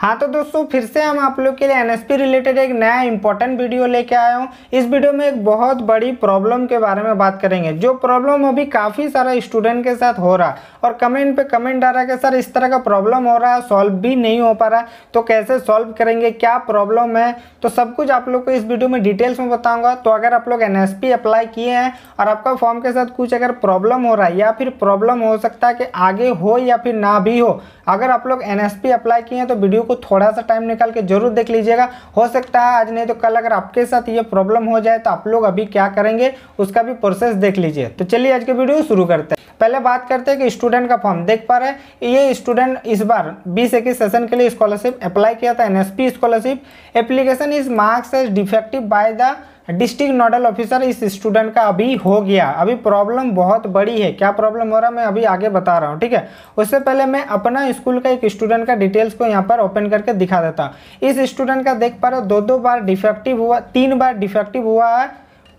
हाँ तो दोस्तों फिर से हम आप लोग के लिए एनएसपी रिलेटेड एक नया इंपॉर्टेंट वीडियो लेके आया हूँ इस वीडियो में एक बहुत बड़ी प्रॉब्लम के बारे में बात करेंगे जो प्रॉब्लम अभी काफ़ी सारा स्टूडेंट के साथ हो रहा और कमेंट पे कमेंट आ रहा है कि सर इस तरह का प्रॉब्लम हो रहा है सॉल्व भी नहीं हो पा रहा तो कैसे सॉल्व करेंगे क्या प्रॉब्लम है तो सब कुछ आप लोग को इस वीडियो में डिटेल्स में बताऊँगा तो अगर आप लोग एन अप्लाई किए हैं और आपका फॉर्म के साथ कुछ अगर प्रॉब्लम हो रहा है या फिर प्रॉब्लम हो सकता है कि आगे हो या फिर ना भी हो अगर आप लोग एन अप्लाई किए हैं तो वीडियो को थोड़ा सा टाइम निकाल के जरूर देख लीजिएगा हो सकता है आज नहीं तो कल अगर आपके साथ ये प्रॉब्लम हो जाए तो आप लोग अभी क्या करेंगे उसका भी प्रोसेस देख लीजिए तो चलिए आज के वीडियो शुरू करते हैं पहले बात करते हैं कि स्टूडेंट का फॉर्म देख पा रहे हैं ये स्टूडेंट इस बार बीस इक्कीस सेशन के लिए स्कॉलरशिप अप्लाई किया था NSP scholarship application is marks as defective by the district nodal officer इस स्टूडेंट का अभी हो गया अभी प्रॉब्लम बहुत बड़ी है क्या प्रॉब्लम हो रहा है मैं अभी आगे बता रहा हूँ ठीक है उससे पहले मैं अपना स्कूल का एक स्टूडेंट का डिटेल्स को यहाँ पर ओपन करके दिखा देता इस स्टूडेंट का देख पा रहे हो दो दो बार डिफेक्टिव हुआ तीन बार डिफेक्टिव हुआ है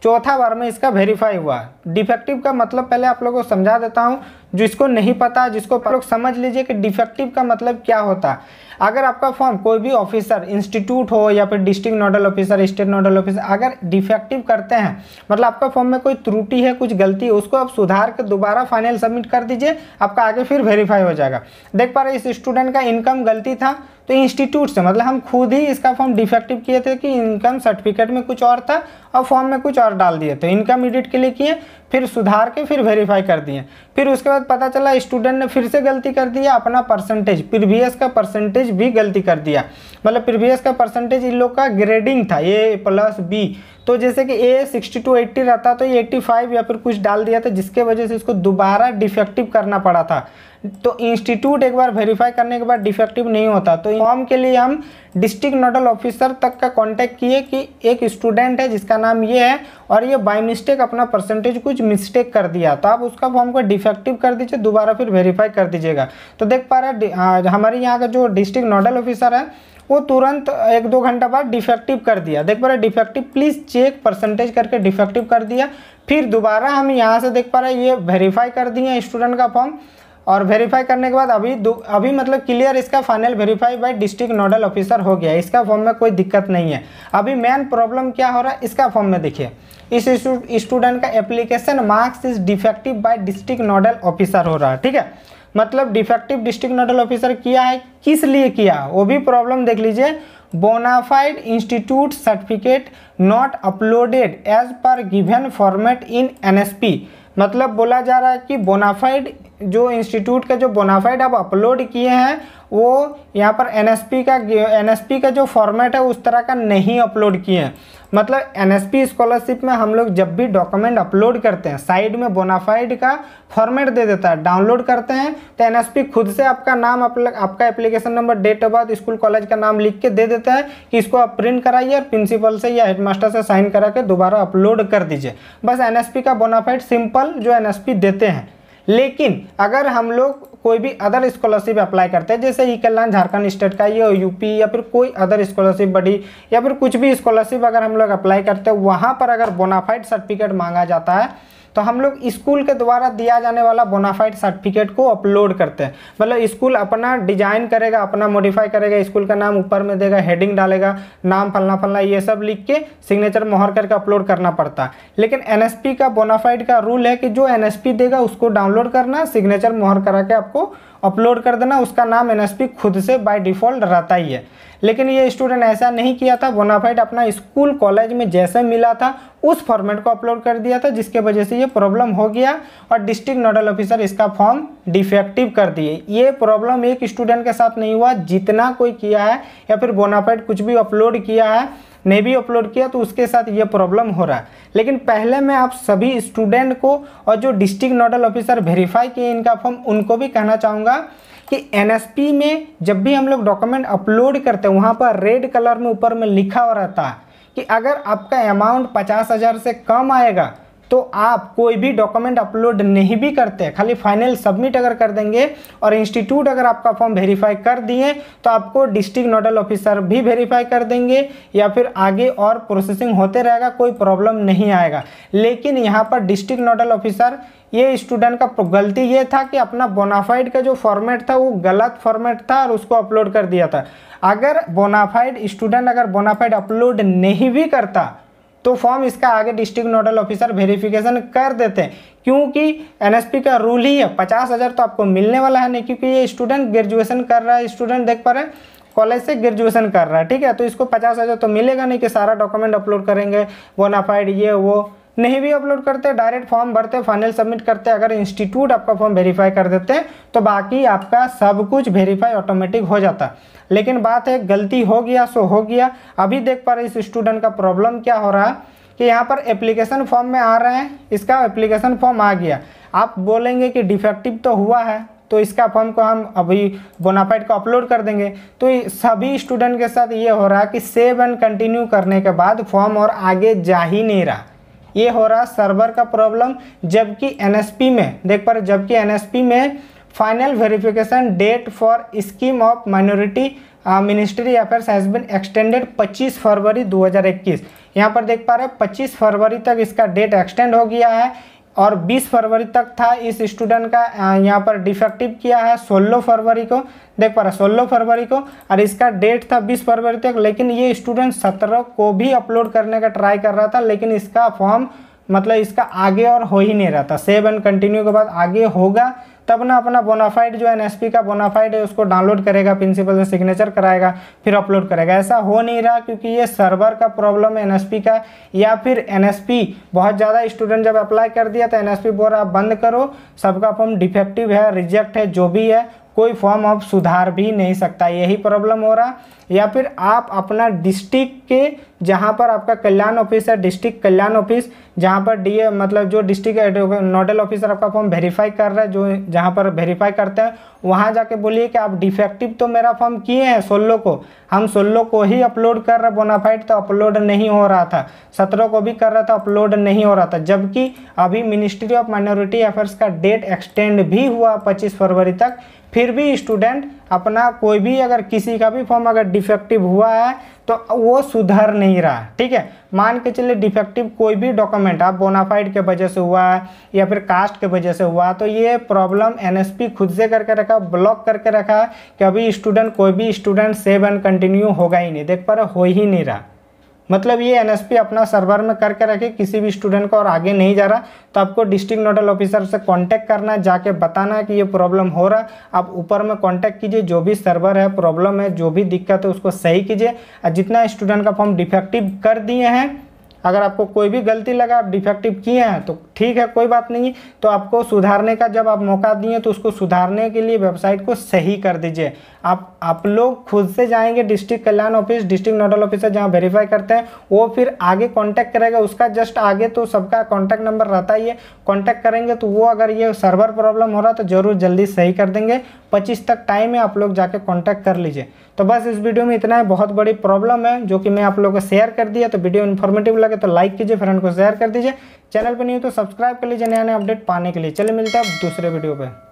चौथा बार में इसका वेरीफाई हुआ डिफेक्टिव का मतलब पहले आप लोगों को समझा देता हूँ जिसको नहीं पता जिसको लोग समझ लीजिए कि डिफेक्टिव का मतलब क्या होता है अगर आपका फॉर्म कोई भी ऑफिसर इंस्टीट्यूट हो या फिर district nodal officer state nodal officer अगर डिफेक्टिव करते हैं मतलब आपका फॉर्म में कोई त्रुटि है कुछ गलती है उसको आप सुधार के दोबारा फाइनल सबमिट कर दीजिए आपका आगे फिर वेरीफाई हो जाएगा देख पा रहे इस स्टूडेंट का इनकम गलती था तो इंस्टीट्यूट से मतलब हम खुद ही इसका फॉर्म डिफेक्टिव किए थे कि इनकम सर्टिफिकेट में कुछ और था और फॉर्म में कुछ और डाल दिए थे इनकम एडिट के लिए किए फिर सुधार के फिर वेरीफाई कर दिए फिर उसके बाद पता चला स्टूडेंट ने फिर से गलती कर दिया अपना परसेंटेज प्रीवियस का परसेंटेज भी गलती कर दिया मतलब प्रीवियस का परसेंटेज इन लोग का ग्रेडिंग था ए प्लस बी तो जैसे कि ए सिक्सटी टू एट्टी रहता तो ये एट्टी फाइव या फिर कुछ डाल दिया था जिसके वजह से इसको दोबारा डिफेक्टिव करना पड़ा था तो इंस्टीट्यूट एक बार वेरीफाई करने के बाद डिफेक्टिव नहीं होता तो फॉर्म के लिए हम डिस्ट्रिक्ट नोडल ऑफिसर तक का कांटेक्ट किए कि एक स्टूडेंट है जिसका नाम ये है और ये बाई मिस्टेक अपना परसेंटेज कुछ मिस्टेक कर दिया तो आप उसका फॉर्म को डिफेक्टिव कर दीजिए दोबारा फिर वेरीफाई कर दीजिएगा तो देख पा रहे हाँ, हमारे यहाँ का जो डिस्ट्रिक्ट नोडल ऑफिसर है वो तुरंत एक दो घंटा बाद डिफेक्टिव कर दिया देख पा रहे डिफेक्टिव प्लीज़ चेक परसेंटेज करके डिफेक्टिव कर दिया फिर दोबारा हम यहाँ से देख पा रहे ये वेरीफाई कर दिए स्टूडेंट का फॉर्म और वेरीफाई करने के बाद अभी अभी मतलब क्लियर इसका final verify by district nodal officer हो गया इसका फॉर्म में कोई दिक्कत नहीं है अभी मेन प्रॉब्लम क्या हो रहा है इसका फॉर्म में देखिए इस स्टूडेंट का application marks is defective by district nodal officer हो रहा है ठीक है मतलब डिफेक्टिव डिस्ट्रिक्ट नोडल ऑफिसर किया है किस लिए किया वो भी प्रॉब्लम देख लीजिए bonafide institute certificate not uploaded as per given format in an मतलब बोला जा रहा है कि बोनाफाइड जो इंस्टीट्यूट का जो बोनाफाइड आप अपलोड किए हैं वो यहाँ पर एनएसपी का एनएसपी का जो फॉर्मेट है उस तरह का नहीं अपलोड किए हैं मतलब एनएसपी स्कॉलरशिप में हम लोग जब भी डॉक्यूमेंट अपलोड करते हैं साइड में बोनाफाइड का फॉर्मेट दे देता है डाउनलोड करते हैं तो एनएसपी खुद से आपका नाम आपका application number date of birth school college का नाम लिख के दे देता है कि इसको आप प्रिंट कराइए और प्रिंसिपल से या हेडमास्टर से साइन करा के दोबारा अपलोड कर दीजिए बस एन का बोनाफाइड सिंपल जो एन देते हैं लेकिन अगर हम लोग कोई भी अदर स्कॉलरशिप अप्लाई करते हैं जैसे ई कल्याण झारखंड स्टेट का ये यूपी या फिर कोई अदर स्कॉलरशिप बड़ी या फिर कुछ भी स्कॉलरशिप अगर हम लोग अप्लाई करते हैं वहाँ पर अगर बोनाफाइड सर्टिफिकेट मांगा जाता है तो हम लोग स्कूल के द्वारा दिया जाने वाला बोनाफाइड सर्टिफिकेट को अपलोड करते हैं मतलब स्कूल अपना डिजाइन करेगा अपना मॉडिफाई करेगा स्कूल का नाम ऊपर में देगा हेडिंग डालेगा नाम फलना फलना ये सब लिख के सिग्नेचर मोहर करके अपलोड करना पड़ता है लेकिन एन का बोनाफाइड का रूल है कि जो एन देगा उसको डाउनलोड करना सिग्नेचर मोहर करा के आपको अपलोड कर देना उसका नाम एन खुद से बाय डिफ़ॉल्ट रहता ही है लेकिन ये स्टूडेंट ऐसा नहीं किया था बोनाफाइड अपना स्कूल कॉलेज में जैसे मिला था उस फॉर्मेट को अपलोड कर दिया था जिसके वजह से ये प्रॉब्लम हो गया और डिस्ट्रिक्ट नोडल ऑफिसर इसका फॉर्म डिफेक्टिव कर दिए ये प्रॉब्लम एक स्टूडेंट के साथ नहीं हुआ जितना कोई किया है या फिर बोनाफाइड कुछ भी अपलोड किया है ने भी अपलोड किया तो उसके साथ ये प्रॉब्लम हो रहा है लेकिन पहले मैं आप सभी स्टूडेंट को और जो डिस्ट्रिक्ट नोडल ऑफिसर वेरीफाई किए इनका फॉर्म उनको भी कहना चाहूँगा कि एन में जब भी हम लोग डॉक्यूमेंट अपलोड करते हैं वहाँ पर रेड कलर में ऊपर में लिखा हुआ रहता है कि अगर आपका अमाउंट पचास हज़ार से कम आएगा तो आप कोई भी डॉक्यूमेंट अपलोड नहीं भी करते खाली फाइनल सबमिट अगर कर देंगे और इंस्टीट्यूट अगर आपका फॉर्म वेरीफाई कर दिए तो आपको डिस्ट्रिक्ट नोडल ऑफिसर भी वेरीफाई कर देंगे या फिर आगे और प्रोसेसिंग होते रहेगा कोई प्रॉब्लम नहीं आएगा लेकिन यहाँ पर डिस्ट्रिक्ट नोडल ऑफिसर ये स्टूडेंट का गलती ये था कि अपना बोनाफाइड का जो फॉर्मेट था वो गलत फॉर्मेट था और उसको अपलोड कर दिया था अगर बोनाफाइड स्टूडेंट अगर बोनाफाइड अपलोड नहीं भी करता तो फॉर्म इसका आगे डिस्ट्रिक्ट नोडल ऑफिसर वेरिफिकेशन कर देते हैं क्योंकि एनएसपी का रूल ही है पचास हज़ार तो आपको मिलने वाला है नहीं क्योंकि ये स्टूडेंट ग्रेजुएशन कर रहा है स्टूडेंट देख पा रहे हैं कॉलेज से ग्रेजुएशन कर रहा है ठीक है तो इसको पचास हज़ार तो मिलेगा नहीं कि सारा डॉक्यूमेंट अपलोड करेंगे वो नाफाइड ये वो नहीं भी अपलोड करते डायरेक्ट फॉर्म भरते फाइनल सबमिट करते अगर इंस्टीट्यूट आपका फॉर्म वेरीफाई कर देते हैं तो बाकी आपका सब कुछ वेरीफाई ऑटोमेटिक हो जाता लेकिन बात है गलती हो गया सो हो गया अभी देख पा रहे इस स्टूडेंट का प्रॉब्लम क्या हो रहा है कि यहाँ पर एप्लीकेशन फॉर्म में आ रहे हैं इसका एप्लीकेशन फॉर्म आ गया आप बोलेंगे कि डिफेक्टिव तो हुआ है तो इसका फॉर्म को हम अभी बोनाफाइड को अपलोड कर देंगे तो सभी स्टूडेंट के साथ ये हो रहा है कि सेव एंड कंटिन्यू करने के बाद फॉर्म और आगे जा ही नहीं रहा ये हो रहा सर्वर का प्रॉब्लम जबकि एनएसपी में देख पर जबकि एनएसपी में final verification date for scheme of minority ministry affairs has been extended 25 फरवरी 2021 यहाँ पर देख पा रहे हैं 25 फरवरी तक इसका डेट एक्सटेंड हो गया है और 20 फरवरी तक था इस स्टूडेंट का uh, यहाँ पर डिफेक्टिव किया है 16 फरवरी को देख पा रहे सोलह फरवरी को और इसका डेट था 20 फरवरी तक लेकिन ये स्टूडेंट 17 को भी अपलोड करने का ट्राई कर रहा था लेकिन इसका फॉर्म मतलब इसका आगे और हो ही नहीं रहा था सेव एंड कंटिन्यू के बाद आगे होगा तब ना अपना बोनाफाइड जो पी का बोनाफाइड है उसको डाउनलोड करेगा प्रिंसिपल से सिग्नेचर कराएगा फिर अपलोड करेगा ऐसा हो नहीं रहा क्योंकि ये सर्वर का प्रॉब्लम है पी का या फिर पी बहुत ज़्यादा स्टूडेंट जब अप्लाई कर दिया तो पी बोल आप बंद करो सबका फॉर्म डिफेक्टिव है रिजेक्ट है जो भी है कोई फॉर्म आप सुधार भी नहीं सकता यही प्रॉब्लम हो रहा या फिर आप अपना डिस्ट्रिक्ट के जहाँ पर आपका कल्याण ऑफिस है डिस्ट्रिक्ट कल्याण ऑफिस जहाँ पर डी मतलब जो डिस्ट्रिक्ट नोडल ऑफिसर आपका फॉर्म वेरीफाई कर रहा है जो जहाँ पर वेरीफाई करते हैं वहाँ जाके बोलिए कि आप डिफेक्टिव तो मेरा फॉर्म किए हैं सोलह को हम सोलह को ही अपलोड कर रहे बोनाफाइड तो अपलोड नहीं हो रहा था सत्रह को भी कर रहा था अपलोड नहीं हो रहा था जबकि अभी मिनिस्ट्री ऑफ माइनॉरिटी अफेयर्स का डेट एक्सटेंड भी हुआ पच्चीस फरवरी तक फिर भी स्टूडेंट अपना कोई भी अगर किसी का भी फॉर्म अगर डिफेक्टिव हुआ है तो वो सुधर नहीं रहा ठीक है मान के चलिए डिफेक्टिव कोई भी डॉक्यूमेंट आप बोनाफाइड के वजह से हुआ या फिर कास्ट के वजह से हुआ तो ये प्रॉब्लम एनएसपी खुद से करके रखा ब्लॉक करके रखा कि अभी स्टूडेंट कोई भी स्टूडेंट सेव एंड कंटिन्यू होगा ही नहीं देख पा रहे हो ही नहीं रहा मतलब ये एन अपना सर्वर में करके रखे किसी भी स्टूडेंट को और आगे नहीं जा रहा तो आपको डिस्ट्रिक्ट नोडल ऑफिसर से कॉन्टैक्ट करना है जाके बताना है कि ये प्रॉब्लम हो रहा आप ऊपर में कॉन्टैक्ट कीजिए जो भी सर्वर है प्रॉब्लम है जो भी दिक्कत है उसको सही कीजिए और जितना स्टूडेंट का फॉर्म डिफेक्टिव कर दिए हैं अगर आपको कोई भी गलती लगा आप डिफेक्टिव किए हैं तो ठीक है कोई बात नहीं तो आपको सुधारने का जब आप मौका दिए तो उसको सुधारने के लिए वेबसाइट को सही कर दीजिए आप आप लोग खुद से जाएंगे डिस्ट्रिक्ट कल्याण ऑफिस डिस्ट्रिक्ट नोडल ऑफिसर जहाँ वेरीफाई करते हैं वो फिर आगे कॉन्टैक्ट करेगा उसका जस्ट आगे तो सबका कॉन्टैक्ट नंबर रहता ही है कॉन्टैक्ट करेंगे तो वो अगर ये सर्वर प्रॉब्लम हो रहा तो ज़रूर जल्दी सही कर देंगे पच्चीस तक टाइम है आप लोग जाके कॉन्टैक्ट कर लीजिए तो बस इस वीडियो में इतना है बहुत बड़ी प्रॉब्लम है जो कि मैं आप लोगों को शेयर कर दिया तो वीडियो इन्फॉर्मेटिव लगा लगे तो लाइक कीजिए फ्रेंड को शेयर कर दीजिए चैनल पर नहीं हो तो सब्सक्राइब कर लीजिए नया नया अपडेट पाने के लिए चले मिलते हैं अब दूसरे वीडियो पर